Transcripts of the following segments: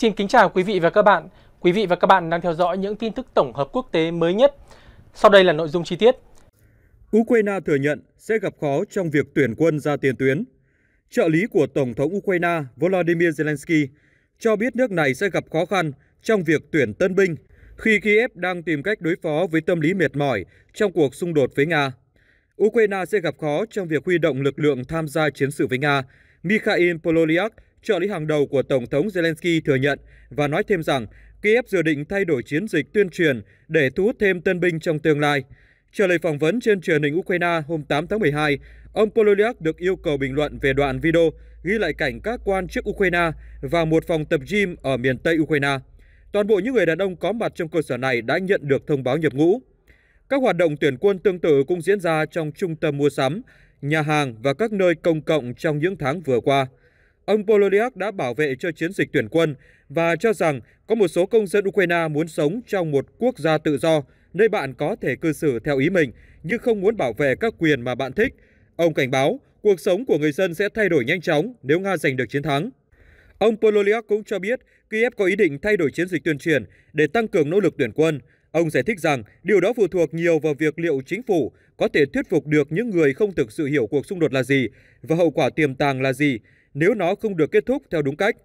Xin kính chào quý vị và các bạn. Quý vị và các bạn đang theo dõi những tin tức tổng hợp quốc tế mới nhất. Sau đây là nội dung chi tiết. Ukraine thừa nhận sẽ gặp khó trong việc tuyển quân ra tiền tuyến. Trợ lý của Tổng thống Ukraine Volodymyr Zelensky cho biết nước này sẽ gặp khó khăn trong việc tuyển tân binh khi Kiev đang tìm cách đối phó với tâm lý mệt mỏi trong cuộc xung đột với Nga. Ukraine sẽ gặp khó trong việc huy động lực lượng tham gia chiến sự với Nga, Mikhail Pololyak, trợ lý hàng đầu của Tổng thống Zelensky thừa nhận và nói thêm rằng Kiev dự định thay đổi chiến dịch tuyên truyền để thu hút thêm tân binh trong tương lai. Trả lời phỏng vấn trên truyền hình Ukraine hôm 8 tháng 12, ông Pololyak được yêu cầu bình luận về đoạn video ghi lại cảnh các quan chức Ukraine và một phòng tập gym ở miền Tây Ukraine. Toàn bộ những người đàn ông có mặt trong cơ sở này đã nhận được thông báo nhập ngũ. Các hoạt động tuyển quân tương tự cũng diễn ra trong trung tâm mua sắm, nhà hàng và các nơi công cộng trong những tháng vừa qua. Ông Polonyak đã bảo vệ cho chiến dịch tuyển quân và cho rằng có một số công dân Ukraine muốn sống trong một quốc gia tự do, nơi bạn có thể cư xử theo ý mình, nhưng không muốn bảo vệ các quyền mà bạn thích. Ông cảnh báo, cuộc sống của người dân sẽ thay đổi nhanh chóng nếu Nga giành được chiến thắng. Ông Pololyak cũng cho biết Kiev có ý định thay đổi chiến dịch tuyên truyền để tăng cường nỗ lực tuyển quân. Ông giải thích rằng điều đó phụ thuộc nhiều vào việc liệu chính phủ có thể thuyết phục được những người không thực sự hiểu cuộc xung đột là gì và hậu quả tiềm tàng là gì, nếu nó không được kết thúc theo đúng cách.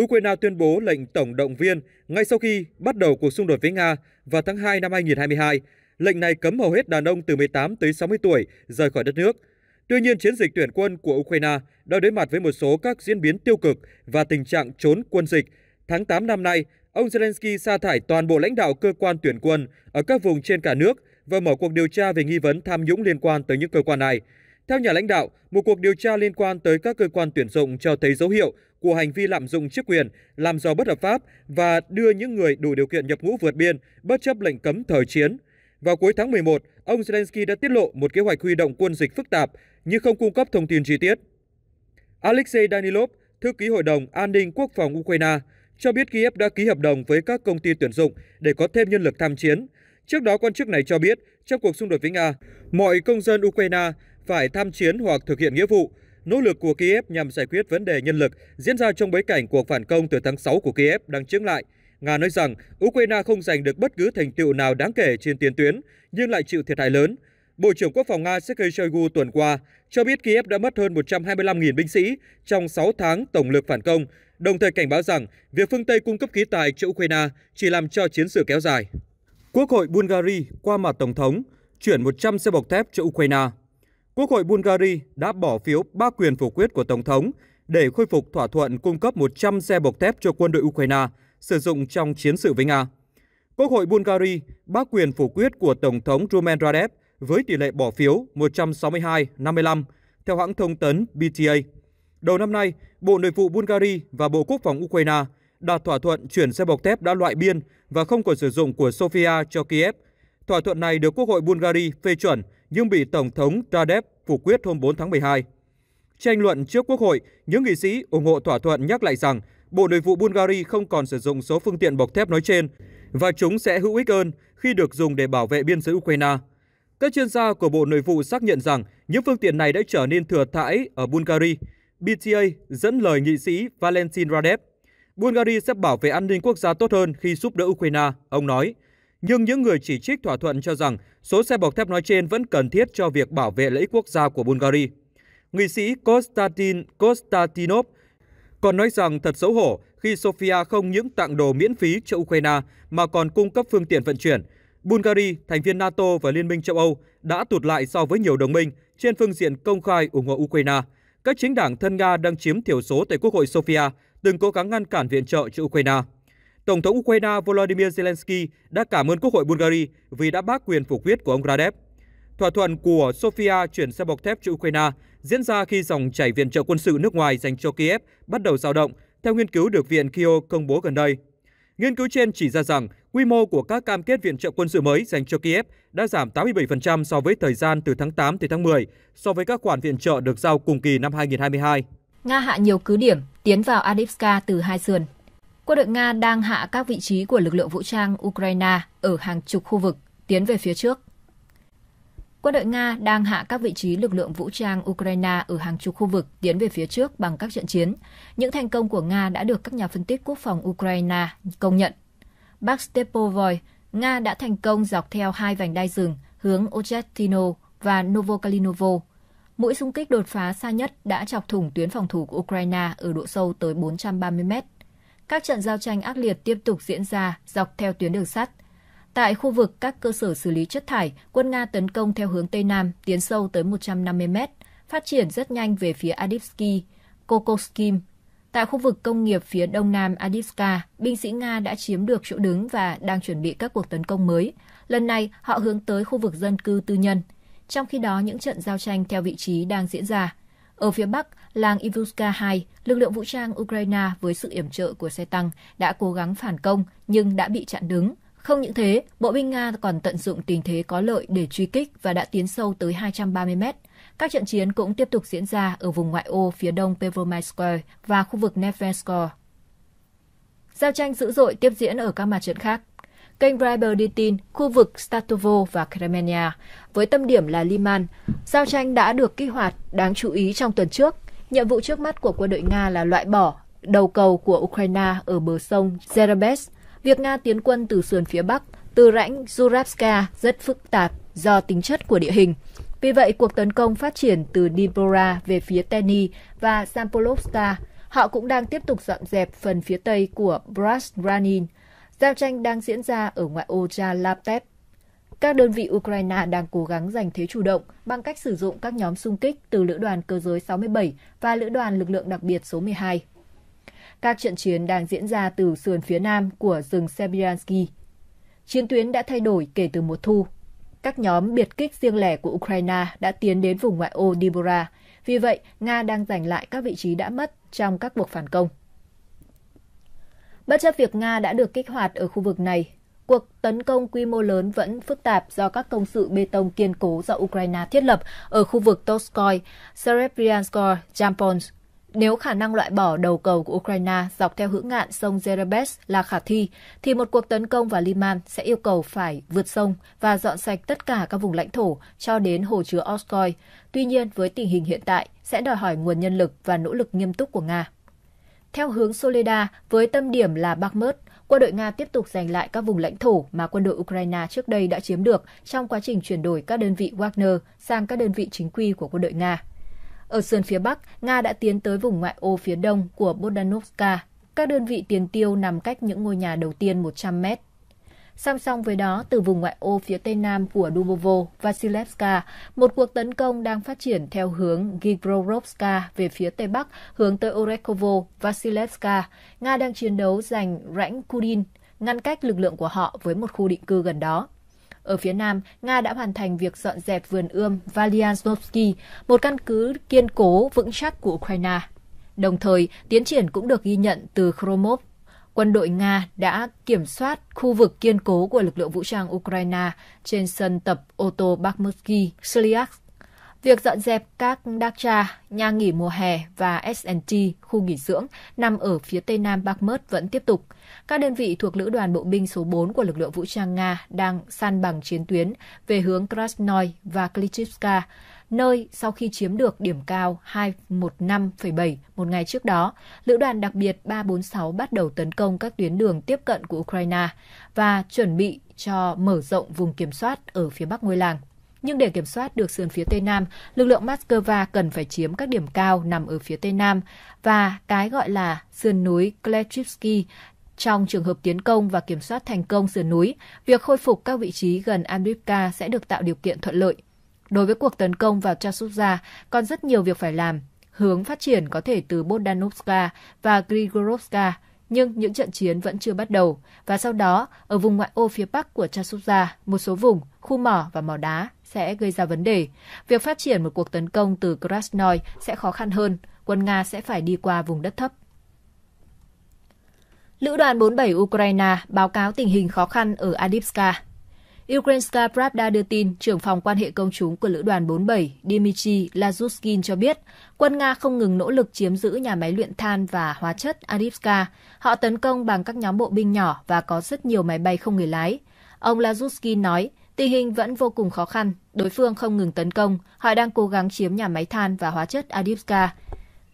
Ukraine tuyên bố lệnh tổng động viên ngay sau khi bắt đầu cuộc xung đột với Nga vào tháng 2 năm 2022. Lệnh này cấm hầu hết đàn ông từ 18 tới 60 tuổi rời khỏi đất nước. Tuy nhiên, chiến dịch tuyển quân của Ukraine đã đối mặt với một số các diễn biến tiêu cực và tình trạng trốn quân dịch. Tháng 8 năm nay, ông Zelensky sa thải toàn bộ lãnh đạo cơ quan tuyển quân ở các vùng trên cả nước và mở cuộc điều tra về nghi vấn tham nhũng liên quan tới những cơ quan này. Theo nhà lãnh đạo, một cuộc điều tra liên quan tới các cơ quan tuyển dụng cho thấy dấu hiệu của hành vi lạm dụng chức quyền, làm giàu bất hợp pháp và đưa những người đủ điều kiện nhập ngũ vượt biên bất chấp lệnh cấm thời chiến. Vào cuối tháng 11, ông Zelensky đã tiết lộ một kế hoạch huy động quân dịch phức tạp nhưng không cung cấp thông tin chi tiết. Alexei Danilov, thư ký Hội đồng An ninh Quốc phòng Ukraine, cho biết Kiev đã ký hợp đồng với các công ty tuyển dụng để có thêm nhân lực tham chiến. Trước đó, quan chức này cho biết, trong cuộc xung đột với Nga, mọi công dân Ukraine phải tham chiến hoặc thực hiện nghĩa vụ. Nỗ lực của Kiev nhằm giải quyết vấn đề nhân lực diễn ra trong bối cảnh cuộc phản công từ tháng 6 của Kiev đang chững lại. Nga nói rằng Ukraine không giành được bất cứ thành tựu nào đáng kể trên tiền tuyến, nhưng lại chịu thiệt hại lớn. Bộ trưởng Quốc phòng Nga Sergei Shoigu tuần qua cho biết Kiev đã mất hơn 125.000 binh sĩ trong 6 tháng tổng lực phản công, đồng thời cảnh báo rằng việc phương Tây cung cấp khí tài cho Ukraine chỉ làm cho chiến sự kéo dài. Quốc hội Bulgaria qua mặt Tổng thống chuyển 100 xe bọc thép cho Ukraine. Quốc hội Bulgaria đã bỏ phiếu ba quyền phủ quyết của Tổng thống để khôi phục thỏa thuận cung cấp 100 xe bọc thép cho quân đội Ukraine sử dụng trong chiến sự với Nga. Quốc hội Bulgaria bác quyền phủ quyết của Tổng thống Roman Radev với tỷ lệ bỏ phiếu 162-55 theo hãng thông tấn BTA. Đầu năm nay, Bộ Nội vụ Bulgaria và Bộ Quốc phòng Ukraine đạt thỏa thuận chuyển xe bọc thép đã loại biên và không còn sử dụng của Sofia cho Kiev. Thỏa thuận này được Quốc hội Bulgaria phê chuẩn nhưng bị Tổng thống Tadep phủ quyết hôm 4 tháng 12. Tranh luận trước Quốc hội, những nghị sĩ ủng hộ thỏa thuận nhắc lại rằng Bộ Nội vụ Bulgaria không còn sử dụng số phương tiện bọc thép nói trên và chúng sẽ hữu ích hơn khi được dùng để bảo vệ biên giới Ukraine. Các chuyên gia của Bộ Nội vụ xác nhận rằng những phương tiện này đã trở nên thừa thãi ở Bulgaria. BTA dẫn lời nghị sĩ Valentin Radev. Bulgaria sẽ bảo vệ an ninh quốc gia tốt hơn khi giúp đỡ Ukraine, ông nói nhưng những người chỉ trích thỏa thuận cho rằng số xe bọc thép nói trên vẫn cần thiết cho việc bảo vệ lợi ích quốc gia của Bulgaria. Nghị sĩ Konstantin Konstantinov còn nói rằng thật xấu hổ khi Sofia không những tặng đồ miễn phí cho Ukraine mà còn cung cấp phương tiện vận chuyển. Bulgaria, thành viên NATO và Liên minh châu Âu đã tụt lại so với nhiều đồng minh trên phương diện công khai ủng hộ Ukraine. Các chính đảng thân Nga đang chiếm thiểu số tại Quốc hội Sofia từng cố gắng ngăn cản viện trợ cho Ukraine. Tổng thống Ukraine Volodymyr Zelensky đã cảm ơn Quốc hội Bulgaria vì đã bác quyền phủ quyết của ông Radev. Thỏa thuận của Sofia chuyển xe bọc thép cho Ukraine diễn ra khi dòng chảy viện trợ quân sự nước ngoài dành cho Kiev bắt đầu dao động, theo nghiên cứu được Viện Kyo công bố gần đây. Nghiên cứu trên chỉ ra rằng quy mô của các cam kết viện trợ quân sự mới dành cho Kiev đã giảm 87% so với thời gian từ tháng 8 tới tháng 10 so với các khoản viện trợ được giao cùng kỳ năm 2022. Nga hạ nhiều cứ điểm, tiến vào Adivska từ hai sườn quân đội Nga đang hạ các vị trí của lực lượng vũ trang Ukraine ở hàng chục khu vực, tiến về phía trước. Quân đội Nga đang hạ các vị trí lực lượng vũ trang Ukraine ở hàng chục khu vực tiến về phía trước bằng các trận chiến. Những thành công của Nga đã được các nhà phân tích quốc phòng Ukraine công nhận. Bắc Stepovoy, Nga đã thành công dọc theo hai vành đai rừng hướng Ochetino và Novokalinovo. Mũi xung kích đột phá xa nhất đã chọc thủng tuyến phòng thủ của Ukraine ở độ sâu tới 430 mét các trận giao tranh ác liệt tiếp tục diễn ra dọc theo tuyến đường sắt. Tại khu vực các cơ sở xử lý chất thải, quân Nga tấn công theo hướng Tây Nam, tiến sâu tới 150 mét, phát triển rất nhanh về phía Adivsky, Kokoskim. Tại khu vực công nghiệp phía đông nam Adivska, binh sĩ Nga đã chiếm được chỗ đứng và đang chuẩn bị các cuộc tấn công mới. Lần này, họ hướng tới khu vực dân cư tư nhân. Trong khi đó, những trận giao tranh theo vị trí đang diễn ra. Ở phía Bắc, làng Ivushka 2, lực lượng vũ trang Ukraine với sự yểm trợ của xe tăng đã cố gắng phản công nhưng đã bị chặn đứng. Không những thế, bộ binh Nga còn tận dụng tình thế có lợi để truy kích và đã tiến sâu tới 230 mét. Các trận chiến cũng tiếp tục diễn ra ở vùng ngoại ô phía đông Pervomaiskoy và khu vực Nevenskoy. Giao tranh dữ dội tiếp diễn ở các mặt trận khác kênh Riber đi tin khu vực Statovo và Kremenia. Với tâm điểm là Liman, giao tranh đã được kích hoạt đáng chú ý trong tuần trước Nhiệm vụ trước mắt của quân đội Nga là loại bỏ đầu cầu của Ukraine ở bờ sông Zerabes. Việc Nga tiến quân từ sườn phía Bắc, từ rãnh Zurabska rất phức tạp do tính chất của địa hình. Vì vậy, cuộc tấn công phát triển từ Dnipro về phía Teni và Sampolovska. Họ cũng đang tiếp tục dọn dẹp phần phía tây của Brasranin. Giao tranh đang diễn ra ở ngoại ô Jalaptev các đơn vị Ukraine đang cố gắng giành thế chủ động bằng cách sử dụng các nhóm xung kích từ Lữ đoàn Cơ giới 67 và Lữ đoàn Lực lượng đặc biệt số 12. Các trận chiến đang diễn ra từ sườn phía nam của rừng Sebiansky. Chiến tuyến đã thay đổi kể từ mùa thu. Các nhóm biệt kích riêng lẻ của Ukraine đã tiến đến vùng ngoại ô Dibora, vì vậy Nga đang giành lại các vị trí đã mất trong các cuộc phản công. Bất chấp việc Nga đã được kích hoạt ở khu vực này, Cuộc tấn công quy mô lớn vẫn phức tạp do các công sự bê tông kiên cố do Ukraine thiết lập ở khu vực Toskoy, Serebryansk, Jampons. Nếu khả năng loại bỏ đầu cầu của Ukraine dọc theo hữu ngạn sông Zerebes là khả thi, thì một cuộc tấn công vào Liman sẽ yêu cầu phải vượt sông và dọn sạch tất cả các vùng lãnh thổ cho đến hồ chứa Oskoy. Tuy nhiên, với tình hình hiện tại, sẽ đòi hỏi nguồn nhân lực và nỗ lực nghiêm túc của Nga. Theo hướng Soleda, với tâm điểm là Bakhmut, quân đội Nga tiếp tục giành lại các vùng lãnh thổ mà quân đội Ukraine trước đây đã chiếm được trong quá trình chuyển đổi các đơn vị Wagner sang các đơn vị chính quy của quân đội Nga. Ở sườn phía Bắc, Nga đã tiến tới vùng ngoại ô phía đông của Bodanovka. Các đơn vị tiền tiêu nằm cách những ngôi nhà đầu tiên 100 mét Song song với đó, từ vùng ngoại ô phía tây nam của Dubovo, Vasilevska, một cuộc tấn công đang phát triển theo hướng Gigrovrovska về phía tây bắc, hướng tới Orekovo, Vasilevska. Nga đang chiến đấu giành rãnh Kurin, ngăn cách lực lượng của họ với một khu định cư gần đó. Ở phía nam, Nga đã hoàn thành việc dọn dẹp vườn ươm Valiansovsky, một căn cứ kiên cố vững chắc của Ukraine. Đồng thời, tiến triển cũng được ghi nhận từ Kromov quân đội Nga đã kiểm soát khu vực kiên cố của lực lượng vũ trang Ukraine trên sân tập ô tô Bakhmutsky, Sliak. Việc dọn dẹp các dacha, nhà nghỉ mùa hè và SNT khu nghỉ dưỡng, nằm ở phía tây nam Bakhmut vẫn tiếp tục. Các đơn vị thuộc Lữ đoàn Bộ binh số 4 của lực lượng vũ trang Nga đang san bằng chiến tuyến về hướng Krasnoy và Klitschivka, nơi sau khi chiếm được điểm cao 215,7 một ngày trước đó, Lữ đoàn đặc biệt 346 bắt đầu tấn công các tuyến đường tiếp cận của Ukraine và chuẩn bị cho mở rộng vùng kiểm soát ở phía bắc ngôi làng. Nhưng để kiểm soát được sườn phía Tây Nam, lực lượng Moscow cần phải chiếm các điểm cao nằm ở phía Tây Nam và cái gọi là sườn núi Klechivsky trong trường hợp tiến công và kiểm soát thành công sườn núi, việc khôi phục các vị trí gần Andrivka sẽ được tạo điều kiện thuận lợi. Đối với cuộc tấn công vào Chasovia, còn rất nhiều việc phải làm. Hướng phát triển có thể từ Bodanovska và Grigorovska, nhưng những trận chiến vẫn chưa bắt đầu. Và sau đó, ở vùng ngoại ô phía bắc của Chasovia, một số vùng, khu mỏ và mỏ đá sẽ gây ra vấn đề. Việc phát triển một cuộc tấn công từ Krasnoy sẽ khó khăn hơn, quân Nga sẽ phải đi qua vùng đất thấp. Lữ đoàn 47 Ukraine báo cáo tình hình khó khăn ở Adipska. Ukrainska Pravda đưa tin, trưởng phòng quan hệ công chúng của lữ đoàn 47 Dmitry Lazuskin cho biết, quân Nga không ngừng nỗ lực chiếm giữ nhà máy luyện than và hóa chất Adivka. Họ tấn công bằng các nhóm bộ binh nhỏ và có rất nhiều máy bay không người lái. Ông Lazuskin nói, tình hình vẫn vô cùng khó khăn, đối phương không ngừng tấn công, họ đang cố gắng chiếm nhà máy than và hóa chất Adivka.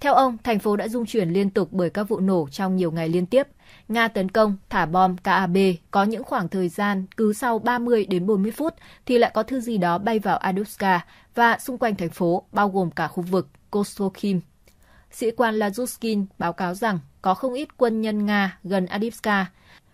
Theo ông, thành phố đã dung chuyển liên tục bởi các vụ nổ trong nhiều ngày liên tiếp – Nga tấn công, thả bom KAB có những khoảng thời gian cứ sau 30 đến 40 phút thì lại có thứ gì đó bay vào Aduska và xung quanh thành phố, bao gồm cả khu vực Kostokim. Sĩ quan Lazuskin báo cáo rằng có không ít quân nhân Nga gần Adivska.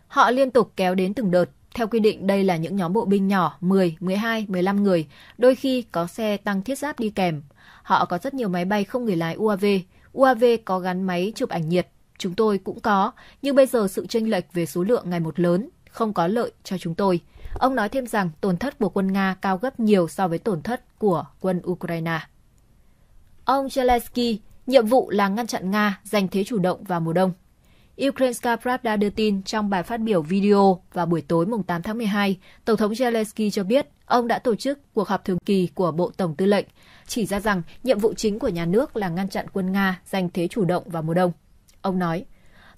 Họ liên tục kéo đến từng đợt. Theo quy định, đây là những nhóm bộ binh nhỏ 10, 12, 15 người, đôi khi có xe tăng thiết giáp đi kèm. Họ có rất nhiều máy bay không người lái UAV. UAV có gắn máy chụp ảnh nhiệt Chúng tôi cũng có, nhưng bây giờ sự chênh lệch về số lượng ngày một lớn, không có lợi cho chúng tôi. Ông nói thêm rằng tổn thất của quân Nga cao gấp nhiều so với tổn thất của quân Ukraine. Ông Zelensky, nhiệm vụ là ngăn chặn Nga giành thế chủ động vào mùa đông. Ukrainska Pravda đưa tin trong bài phát biểu video vào buổi tối mùng 8 tháng 12, Tổng thống Zelensky cho biết ông đã tổ chức cuộc họp thường kỳ của Bộ Tổng Tư lệnh, chỉ ra rằng nhiệm vụ chính của nhà nước là ngăn chặn quân Nga giành thế chủ động vào mùa đông. Ông nói,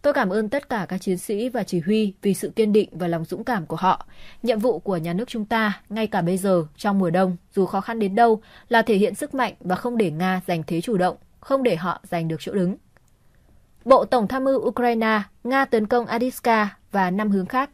Tôi cảm ơn tất cả các chiến sĩ và chỉ huy vì sự kiên định và lòng dũng cảm của họ. Nhiệm vụ của nhà nước chúng ta, ngay cả bây giờ, trong mùa đông, dù khó khăn đến đâu, là thể hiện sức mạnh và không để Nga giành thế chủ động, không để họ giành được chỗ đứng. Bộ Tổng tham mưu Ukraine, Nga tấn công Adiska và năm hướng khác.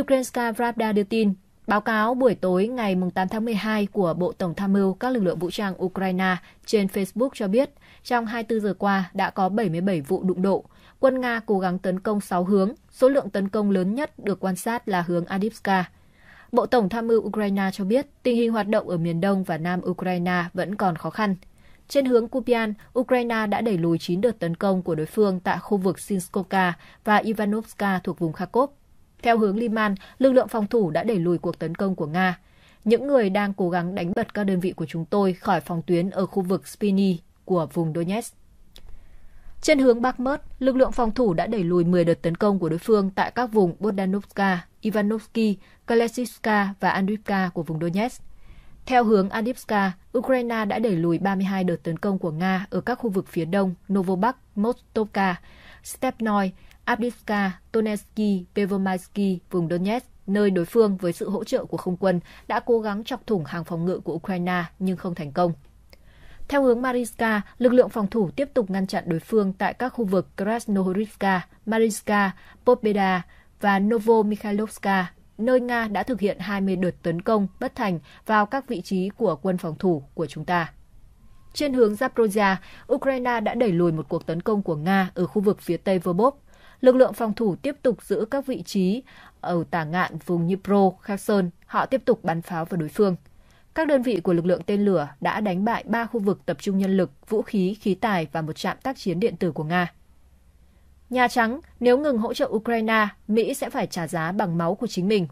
Ukrainska Pravda đưa tin, báo cáo buổi tối ngày 8 tháng 12 của Bộ Tổng tham mưu các lực lượng vũ trang Ukraine trên Facebook cho biết – trong 24 giờ qua đã có 77 vụ đụng độ. Quân Nga cố gắng tấn công 6 hướng, số lượng tấn công lớn nhất được quan sát là hướng Adivska. Bộ Tổng tham mưu Ukraine cho biết tình hình hoạt động ở miền đông và nam Ukraine vẫn còn khó khăn. Trên hướng Kupian, Ukraine đã đẩy lùi 9 đợt tấn công của đối phương tại khu vực Sinskoka và Ivanovska thuộc vùng Kharkov. Theo hướng Liman, lực lượng phòng thủ đã đẩy lùi cuộc tấn công của Nga. Những người đang cố gắng đánh bật các đơn vị của chúng tôi khỏi phòng tuyến ở khu vực spini của vùng Donetsk. Trên hướng Bakhmut, lực lượng phòng thủ đã đẩy lùi 10 đợt tấn công của đối phương tại các vùng Bodanovka, Ivanovsky, Kalesivka và Andrivka của vùng Donetsk. Theo hướng Andivska, Ukraine đã đẩy lùi 32 đợt tấn công của Nga ở các khu vực phía đông Novobak, Mostovka, Stepnoy, Abdivka, Donetsky, Pevomaisky, vùng Donetsk, nơi đối phương với sự hỗ trợ của không quân đã cố gắng chọc thủng hàng phòng ngự của Ukraine nhưng không thành công. Theo hướng Mariska, lực lượng phòng thủ tiếp tục ngăn chặn đối phương tại các khu vực Krasnohorivka, Mariska, Popeda và Novomikhailovska, nơi Nga đã thực hiện 20 đợt tấn công bất thành vào các vị trí của quân phòng thủ của chúng ta. Trên hướng Zaporozhia, Ukraine đã đẩy lùi một cuộc tấn công của Nga ở khu vực phía tây Verbov. Lực lượng phòng thủ tiếp tục giữ các vị trí ở tả ngạn vùng Dnipro, Kherson. Họ tiếp tục bắn pháo vào đối phương. Các đơn vị của lực lượng tên lửa đã đánh bại ba khu vực tập trung nhân lực, vũ khí, khí tài và một trạm tác chiến điện tử của Nga. Nhà Trắng, nếu ngừng hỗ trợ Ukraine, Mỹ sẽ phải trả giá bằng máu của chính mình.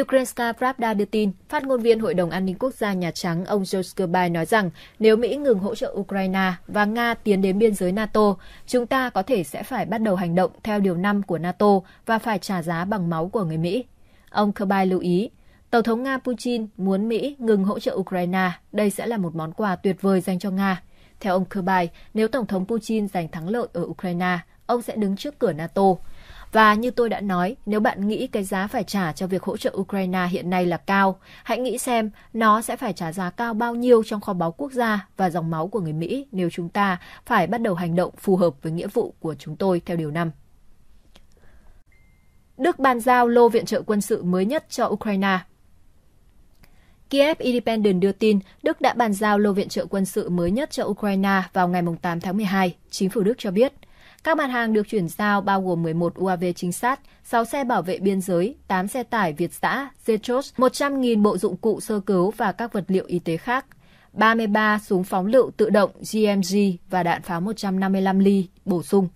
Ukrainska Pravda đưa tin, phát ngôn viên Hội đồng An ninh Quốc gia Nhà Trắng ông Joe Kirby nói rằng nếu Mỹ ngừng hỗ trợ Ukraine và Nga tiến đến biên giới NATO, chúng ta có thể sẽ phải bắt đầu hành động theo Điều 5 của NATO và phải trả giá bằng máu của người Mỹ. Ông Kirby lưu ý, Tổng thống Nga Putin muốn Mỹ ngừng hỗ trợ Ukraine, đây sẽ là một món quà tuyệt vời dành cho Nga. Theo ông Kirby, nếu Tổng thống Putin giành thắng lợi ở Ukraine, ông sẽ đứng trước cửa NATO. Và như tôi đã nói, nếu bạn nghĩ cái giá phải trả cho việc hỗ trợ Ukraine hiện nay là cao, hãy nghĩ xem nó sẽ phải trả giá cao bao nhiêu trong kho báu quốc gia và dòng máu của người Mỹ nếu chúng ta phải bắt đầu hành động phù hợp với nghĩa vụ của chúng tôi theo Điều 5. Đức bàn giao lô viện trợ quân sự mới nhất cho Ukraine Kiev Independent đưa tin Đức đã bàn giao lô viện trợ quân sự mới nhất cho Ukraine vào ngày 8 tháng 12, chính phủ Đức cho biết. Các mặt hàng được chuyển giao bao gồm 11 UAV chính sát, 6 xe bảo vệ biên giới, 8 xe tải Việt giã, Zetros, 100.000 bộ dụng cụ sơ cứu và các vật liệu y tế khác, 33 súng phóng lựu tự động GMG và đạn pháo 155 ly bổ sung.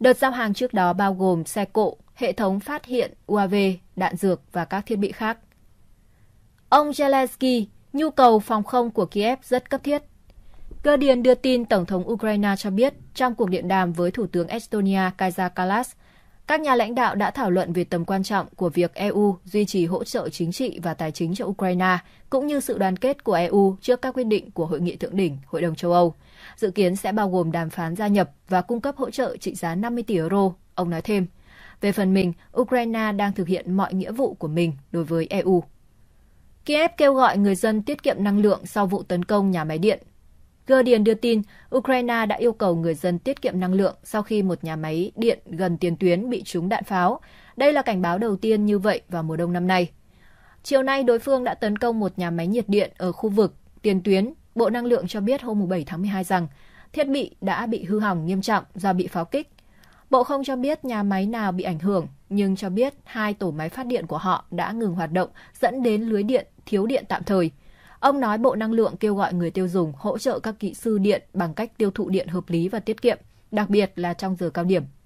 Đợt giao hàng trước đó bao gồm xe cộ, hệ thống phát hiện UAV, đạn dược và các thiết bị khác. Ông Zelensky, nhu cầu phòng không của Kiev rất cấp thiết. Cơ điền đưa tin Tổng thống Ukraine cho biết trong cuộc điện đàm với Thủ tướng Estonia Kaja Kallas, các nhà lãnh đạo đã thảo luận về tầm quan trọng của việc EU duy trì hỗ trợ chính trị và tài chính cho Ukraine, cũng như sự đoàn kết của EU trước các quyết định của Hội nghị Thượng đỉnh Hội đồng châu Âu. Dự kiến sẽ bao gồm đàm phán gia nhập và cung cấp hỗ trợ trị giá 50 tỷ euro, ông nói thêm. Về phần mình, Ukraine đang thực hiện mọi nghĩa vụ của mình đối với EU. Kiev kêu gọi người dân tiết kiệm năng lượng sau vụ tấn công nhà máy điện. Guardian đưa tin, Ukraine đã yêu cầu người dân tiết kiệm năng lượng sau khi một nhà máy điện gần tiền tuyến bị trúng đạn pháo. Đây là cảnh báo đầu tiên như vậy vào mùa đông năm nay. Chiều nay, đối phương đã tấn công một nhà máy nhiệt điện ở khu vực tiền tuyến. Bộ Năng lượng cho biết hôm 7 tháng 12 rằng thiết bị đã bị hư hỏng nghiêm trọng do bị pháo kích. Bộ không cho biết nhà máy nào bị ảnh hưởng nhưng cho biết hai tổ máy phát điện của họ đã ngừng hoạt động, dẫn đến lưới điện thiếu điện tạm thời. Ông nói Bộ Năng lượng kêu gọi người tiêu dùng hỗ trợ các kỹ sư điện bằng cách tiêu thụ điện hợp lý và tiết kiệm, đặc biệt là trong giờ cao điểm